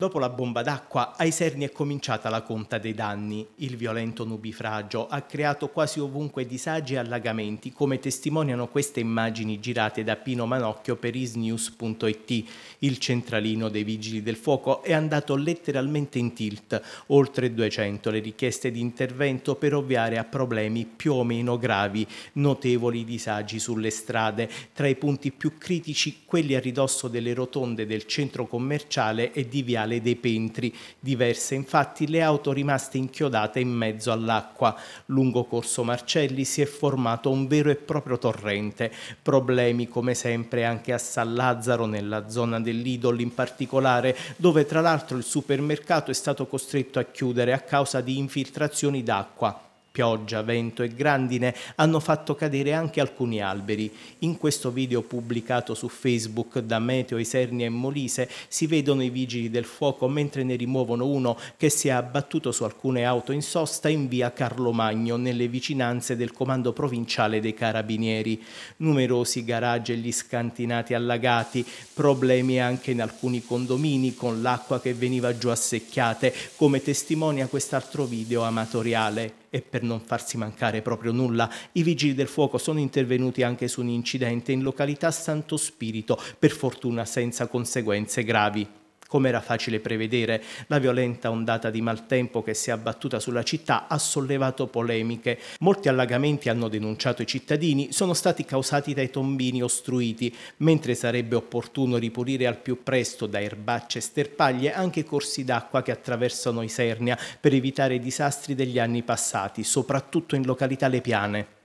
Dopo la bomba d'acqua, ai Serni è cominciata la conta dei danni. Il violento nubifragio ha creato quasi ovunque disagi e allagamenti, come testimoniano queste immagini girate da Pino Manocchio per isnews.it. Il centralino dei Vigili del Fuoco è andato letteralmente in tilt. Oltre 200 le richieste di intervento per ovviare a problemi più o meno gravi, notevoli disagi sulle strade. Tra i punti più critici, quelli a ridosso delle rotonde del centro commerciale e di Viale verticale dei pentri diverse, infatti le auto rimaste inchiodate in mezzo all'acqua. Lungo Corso Marcelli si è formato un vero e proprio torrente. Problemi come sempre anche a San Lazzaro, nella zona dell'Idol in particolare, dove tra l'altro il supermercato è stato costretto a chiudere a causa di infiltrazioni d'acqua. Pioggia, vento e grandine hanno fatto cadere anche alcuni alberi. In questo video pubblicato su Facebook da Meteo, Isernia e Molise si vedono i vigili del fuoco mentre ne rimuovono uno che si è abbattuto su alcune auto in sosta in via Carlo Magno nelle vicinanze del comando provinciale dei carabinieri. Numerosi garage e gli scantinati allagati, problemi anche in alcuni condomini con l'acqua che veniva giù a secchiate, come testimonia quest'altro video amatoriale. E per non farsi mancare proprio nulla. I vigili del fuoco sono intervenuti anche su un incidente in località Santo Spirito, per fortuna senza conseguenze gravi. Come era facile prevedere, la violenta ondata di maltempo che si è abbattuta sulla città ha sollevato polemiche. Molti allagamenti hanno denunciato i cittadini, sono stati causati dai tombini ostruiti, mentre sarebbe opportuno ripulire al più presto da erbacce e sterpaglie anche i corsi d'acqua che attraversano Isernia per evitare i disastri degli anni passati, soprattutto in località Le Piane.